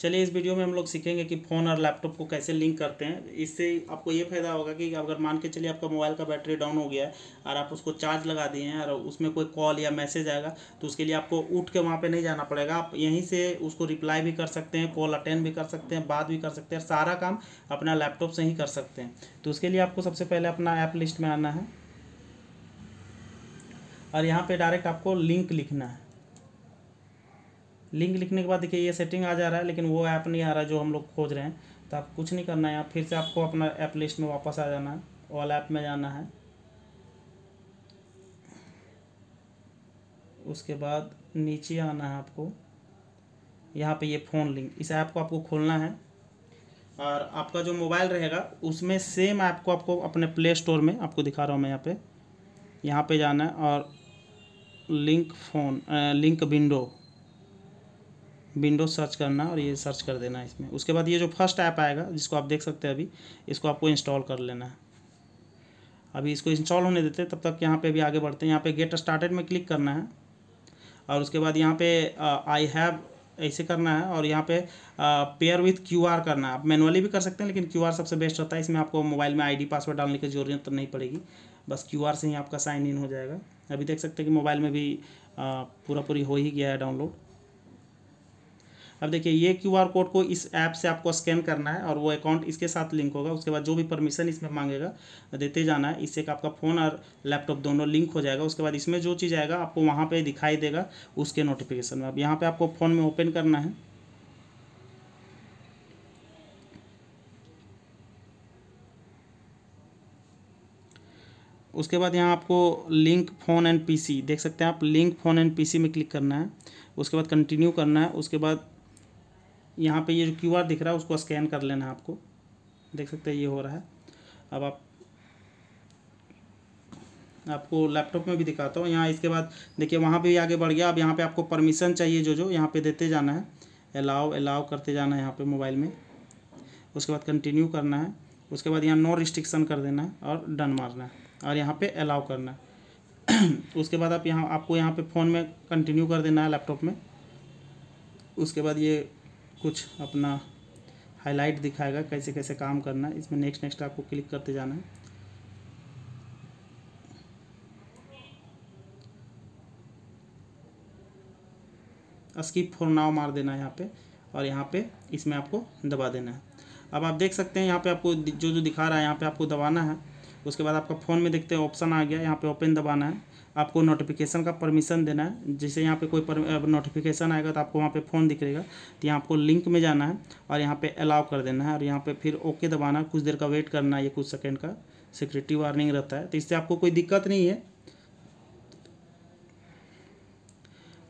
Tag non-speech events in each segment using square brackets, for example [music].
चलिए इस वीडियो में हम लोग सीखेंगे कि फ़ोन और लैपटॉप को कैसे लिंक करते हैं इससे आपको ये फ़ायदा होगा कि अगर मान के चलिए आपका मोबाइल का बैटरी डाउन हो गया है और आप उसको चार्ज लगा दिए हैं और उसमें कोई कॉल या मैसेज आएगा तो उसके लिए आपको उठ के वहाँ पर नहीं जाना पड़ेगा आप यहीं से उसको रिप्लाई भी कर सकते हैं कॉल अटेंड भी कर सकते हैं बात भी कर सकते हैं सारा काम अपना लैपटॉप से ही कर सकते हैं तो उसके लिए आपको सबसे पहले अपना ऐप लिस्ट में आना है और यहाँ पर डायरेक्ट आपको लिंक लिखना है लिंक लिखने के बाद देखिए ये सेटिंग आ जा रहा है लेकिन वो ऐप नहीं आ रहा जो हम लोग खोज रहे हैं तो आप कुछ नहीं करना है यहाँ फिर से आपको अपना ऐप लिस्ट में वापस आ जाना है ऑल ऐप में जाना है उसके बाद नीचे आना है आपको यहाँ पे ये फ़ोन लिंक इस ऐप को आपको खोलना है और आपका जो मोबाइल रहेगा उसमें सेम ऐप को आपको अपने प्ले स्टोर में आपको दिखा रहा हूँ मैं यहाँ पे यहाँ पे जाना है और link phone link window window search करना और ये सर्च कर देना इसमें उसके बाद ये जो फर्स्ट ऐप आएगा जिसको आप देख सकते हैं अभी इसको आपको इंस्टॉल कर लेना है अभी इसको इंस्टॉल होने देते तब तक यहाँ पे भी आगे बढ़ते हैं यहाँ पे गेट स्टार्टेड में क्लिक करना है और उसके बाद यहाँ पे आई हैव ऐसे करना है और यहाँ पे पेयर विथ क्यू आर करना है आप मैनुअली भी कर सकते हैं लेकिन क्यू आर सबसे बेस्ट रहता है इसमें आपको मोबाइल में डी पासवर्ड डालने की जरूरत तो नहीं पड़ेगी बस क्यू आर से ही आपका साइन इन हो जाएगा अभी देख सकते हैं कि मोबाइल में भी पूरा पूरी हो ही गया है डाउनलोड अब देखिए ये क्यू आर कोड को इस ऐप से आपको स्कैन करना है और वो अकाउंट इसके साथ लिंक होगा उसके बाद जो भी परमिशन इसमें मांगेगा देते जाना है इससे आपका फ़ोन और लैपटॉप दोनों लिंक हो जाएगा उसके बाद इसमें जो चीज़ आएगा आपको वहाँ पर दिखाई देगा उसके नोटिफिकेशन में अब यहाँ पर आपको फ़ोन में ओपन करना है उसके बाद यहाँ आपको लिंक फ़ोन एंड पीसी देख सकते हैं आप लिंक फ़ोन एंड पीसी में क्लिक करना है उसके बाद कंटिन्यू करना है उसके बाद यहाँ पे ये जो क्यूआर दिख रहा है उसको स्कैन कर लेना है आपको देख सकते हैं ये हो रहा है अब आप आपको लैपटॉप में भी दिखाता हूँ यहाँ इसके बाद देखिए वहाँ पे भी आगे बढ़ गया अब यहाँ पे आपको परमिशन चाहिए जो जो यहाँ पे देते जाना है अलाउ अलाउ करते जाना है यहाँ पे मोबाइल में उसके बाद कंटिन्यू करना है उसके बाद यहाँ नो रिस्ट्रिक्शन कर देना है और डन मारना है और यहाँ पर अलाउ करना है [clears throat] उसके बाद आप यहाँ आपको यहाँ पर फ़ोन में कंटिन्यू कर देना है लैपटॉप में उसके बाद ये कुछ अपना हाईलाइट दिखाएगा कैसे कैसे काम करना है इसमें नेक्स्ट नेक्स्ट आपको क्लिक करते जाना है स्किप फोर नाव मार देना है यहाँ पे और यहाँ पे इसमें आपको दबा देना है अब आप देख सकते हैं यहाँ पे आपको जो जो दिखा रहा है यहाँ पे आपको दबाना है उसके बाद आपका फ़ोन में देखते हैं ऑप्शन आ गया यहाँ पे ओपन दबाना है आपको नोटिफिकेशन का परमिशन देना है जैसे यहाँ पे कोई नोटिफिकेशन आएगा तो आपको वहाँ पे फ़ोन दिखेगा तो यहाँ आपको लिंक में जाना है और यहाँ पे अलाउ कर देना है और यहाँ पे फिर ओके दबाना है कुछ देर का वेट करना है ये कुछ सेकेंड का सिक्योरिटी वार्निंग रहता है तो इससे आपको कोई दिक्कत नहीं है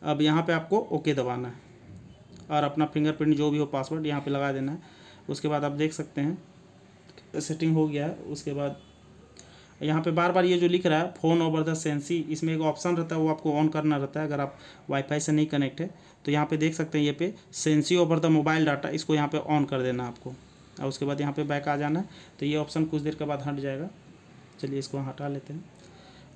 अब यहाँ पर आपको ओके दबाना है और अपना फिंगरप्रिंट जो भी हो पासवर्ड यहाँ पर लगा देना है उसके बाद आप देख सकते हैं सेटिंग हो गया है उसके बाद यहाँ पे बार बार ये जो लिख रहा है फ़ोन ओवर द सेंसी इसमें एक ऑप्शन रहता है वो आपको ऑन करना रहता है अगर आप वाईफाई से नहीं कनेक्ट है तो यहाँ पे देख सकते हैं ये पे सेंसी ओवर द मोबाइल डाटा इसको यहाँ पे ऑन कर देना आपको और उसके बाद यहाँ पे बैक आ जाना है तो ये ऑप्शन कुछ देर के बाद हट जाएगा चलिए इसको हटा लेते हैं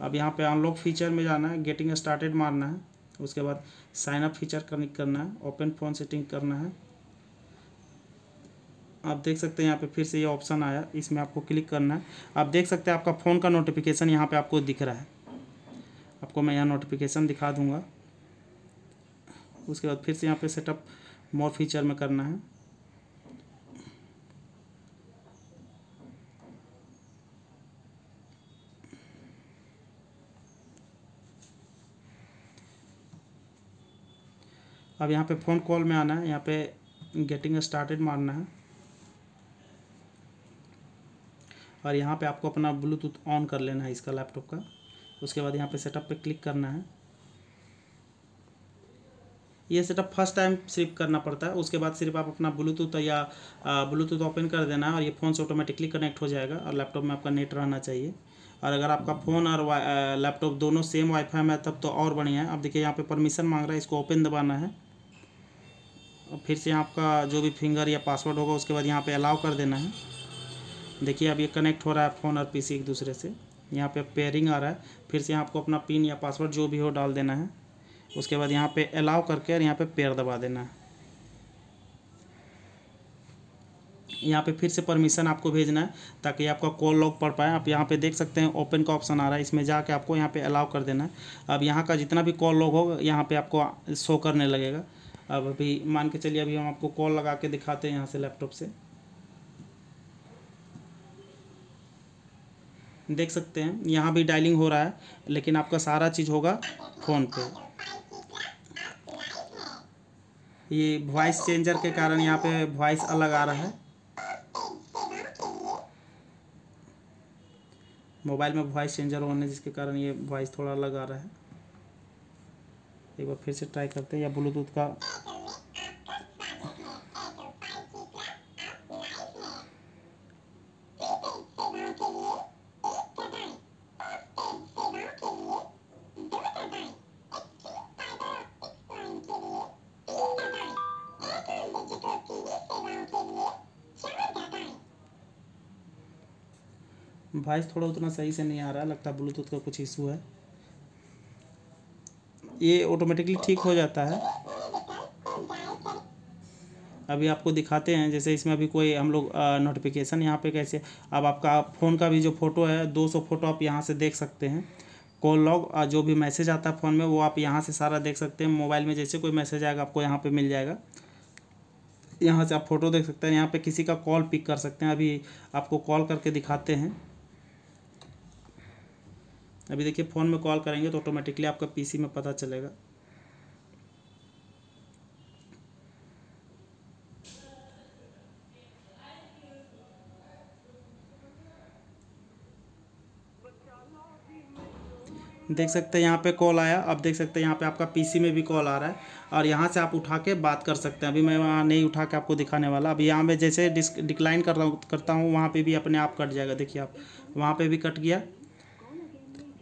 अब यहाँ पर अनलॉक फीचर में जाना है गेटिंग स्टार्टेड मारना है उसके बाद साइनअप फीचर कनेक्ट करना है ओपन फोन सेटिंग करना है आप देख सकते हैं यहाँ पे फिर से ये ऑप्शन आया इसमें आपको क्लिक करना है आप देख सकते हैं आपका फ़ोन का नोटिफिकेशन यहाँ पे आपको दिख रहा है आपको मैं यहाँ नोटिफिकेशन दिखा दूँगा उसके बाद फिर से यहाँ पे सेटअप मोर फीचर में करना है अब यहाँ पे फ़ोन कॉल में आना है यहाँ पे गेटिंग स्टार्टेड मारना है और यहाँ पे आपको अपना ब्लूटूथ ऑन कर लेना है इसका लैपटॉप का उसके बाद यहाँ पे सेटअप पे क्लिक करना है ये सेटअप फर्स्ट टाइम सिर्फ करना पड़ता है उसके बाद सिर्फ आप अपना ब्लूटूथ या ब्लूटूथ ओपन कर देना है और ये फ़ोन से ऑटोमेटिकली कनेक्ट हो जाएगा और लैपटॉप में आपका नेट रहना चाहिए और अगर आपका फ़ोन और लैपटॉप दोनों सेम वाईफाई में तब तो और बढ़िया है अब देखिए यहाँ परमिशन मांग रहा है इसको ओपन दबाना है और फिर से आपका जो भी फिंगर या पासवर्ड होगा उसके बाद यहाँ पर अलाउ कर देना है देखिए अब ये कनेक्ट हो रहा है फ़ोन और पीसी एक दूसरे से यहाँ पे पेयरिंग आ रहा है फिर से यहाँ आपको अपना पिन या पासवर्ड जो भी हो डाल देना है उसके बाद यहाँ पे अलाउ करके और यहाँ पे पेयर दबा देना है यहाँ पे फिर से परमिशन आपको भेजना है ताकि आपका कॉल लॉग पड़ पाए आप यहाँ पे देख सकते हैं ओपन का ऑप्शन आ रहा है इसमें जाके आपको यहाँ पे अलाउ कर देना है अब यहाँ का जितना भी कॉल लॉग होगा यहाँ पे आपको शो करने लगेगा अब अभी मान के चलिए अभी हम आपको कॉल लगा के दिखाते हैं यहाँ से लैपटॉप से देख सकते हैं यहाँ भी डायलिंग हो रहा है लेकिन आपका सारा चीज़ होगा फ़ोन पे ये वॉइस चेंजर के कारण यहाँ पे वॉइस अलग आ रहा है मोबाइल में वॉइस चेंजर होने जिसके कारण ये वॉइस थोड़ा अलग आ रहा है एक बार फिर से ट्राई करते हैं या ब्लूटूथ का वॉइस थोड़ा उतना सही से नहीं आ रहा लगता ब्लूटूथ का कुछ इशू है ये ऑटोमेटिकली ठीक हो जाता है अभी आपको दिखाते हैं जैसे इसमें अभी कोई हम लोग नोटिफिकेशन यहाँ पे कैसे अब आपका फ़ोन का भी जो फ़ोटो है 200 फ़ोटो आप यहाँ से देख सकते हैं कॉल लॉग जो भी मैसेज आता है फ़ोन में वो आप यहाँ से सारा देख सकते हैं मोबाइल में जैसे कोई मैसेज आएगा आपको यहाँ पे मिल जाएगा यहाँ से आप फ़ोटो देख सकते हैं यहाँ पर किसी का कॉल पिक कर सकते हैं अभी आपको कॉल करके दिखाते हैं अभी देखिए फ़ोन में कॉल करेंगे तो ऑटोमेटिकली आपका पीसी में पता चलेगा देख सकते हैं यहाँ पे कॉल आया अब देख सकते हैं यहाँ पे आपका पीसी में भी कॉल आ रहा है और यहाँ से आप उठा के बात कर सकते हैं अभी मैं वहाँ नहीं उठा के आपको दिखाने वाला अभी यहाँ पे जैसे डिस डिक्लाइन कर रहा करता हूँ वहाँ पे भी अपने आप कट जाएगा देखिए आप वहाँ पे भी कट गया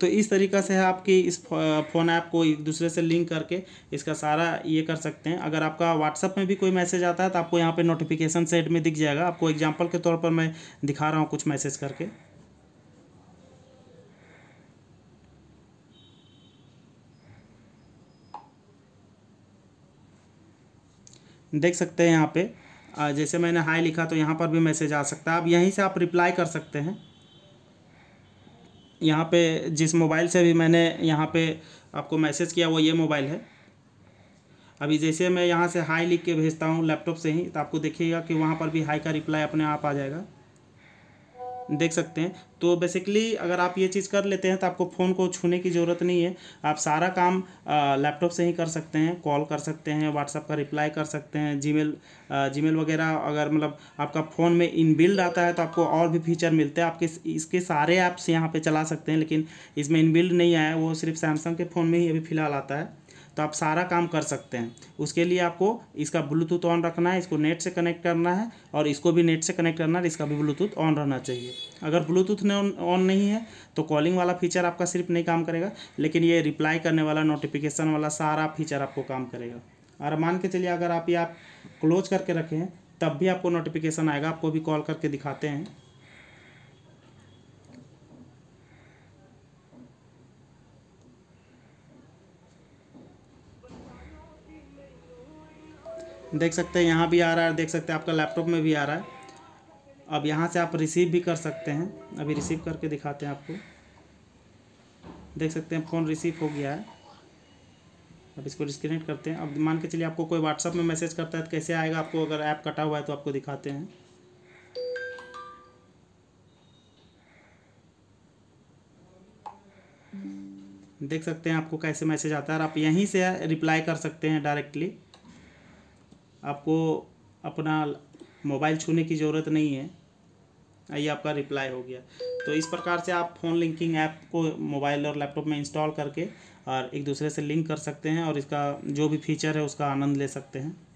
तो इस तरीका से आपकी इस फ़ोन ऐप को एक दूसरे से लिंक करके इसका सारा ये कर सकते हैं अगर आपका व्हाट्सअप में भी कोई मैसेज आता है तो आपको यहाँ पर नोटिफिकेशन सेट में दिख जाएगा आपको एग्जाम्पल के तौर पर मैं दिखा रहा हूँ कुछ मैसेज करके देख सकते हैं यहाँ पे जैसे मैंने हाई लिखा तो यहाँ पर भी मैसेज आ सकता है आप यहीं से आप रिप्लाई कर सकते हैं यहाँ पे जिस मोबाइल से भी मैंने यहाँ पे आपको मैसेज किया वो ये मोबाइल है अभी जैसे मैं यहाँ से हाई लिख के भेजता हूँ लैपटॉप से ही तो आपको देखिएगा कि वहाँ पर भी हाई का रिप्लाई अपने आप आ जाएगा देख सकते हैं तो बेसिकली अगर आप ये चीज़ कर लेते हैं तो आपको फ़ोन को छूने की ज़रूरत नहीं है आप सारा काम लैपटॉप से ही कर सकते हैं कॉल कर सकते हैं व्हाट्सअप का रिप्लाई कर सकते हैं जीमेल जीमेल वगैरह अगर मतलब आपका फ़ोन में इनबिल्ड आता है तो आपको और भी फीचर मिलते हैं आपके इसके सारे ऐप्स यहाँ पर चला सकते हैं लेकिन इसमें इनबिल्ड नहीं आया वो सिर्फ सैमसंग के फ़ोन में ही अभी फ़िलहाल आता है तो आप सारा काम कर सकते हैं उसके लिए आपको इसका ब्लूटूथ ऑन रखना है इसको नेट से कनेक्ट करना है और इसको भी नेट से कनेक्ट करना है इसका भी ब्लूटूथ ऑन रहना चाहिए अगर ब्लूटूथ ऑन नहीं है तो कॉलिंग वाला फीचर आपका सिर्फ नहीं काम करेगा लेकिन ये रिप्लाई करने वाला नोटिफिकेशन वाला सारा फीचर आपको काम करेगा और मान के चलिए अगर आप ये आप क्लोज करके रखें तब भी आपको नोटिफिकेशन आएगा आपको भी कॉल करके दिखाते हैं देख सकते हैं यहाँ भी आ रहा है देख सकते हैं आपका लैपटॉप में भी आ रहा है अब यहाँ से आप रिसीव भी कर सकते हैं अभी रिसीव करके दिखाते हैं आपको देख सकते हैं फ़ोन रिसीव हो गया है अब इसको डिस्कनेक्ट करते हैं अब मान के चलिए आपको कोई व्हाट्सअप में मैसेज करता है तो कैसे आएगा आपको अगर ऐप कटा हुआ है तो आपको दिखाते हैं देख सकते हैं आपको कैसे मैसेज आता है और आप यहीं से रिप्लाई कर सकते हैं डायरेक्टली आपको अपना मोबाइल छूने की ज़रूरत नहीं है आइए आपका रिप्लाई हो गया तो इस प्रकार से आप फ़ोन लिंकिंग ऐप को मोबाइल और लैपटॉप में इंस्टॉल करके और एक दूसरे से लिंक कर सकते हैं और इसका जो भी फीचर है उसका आनंद ले सकते हैं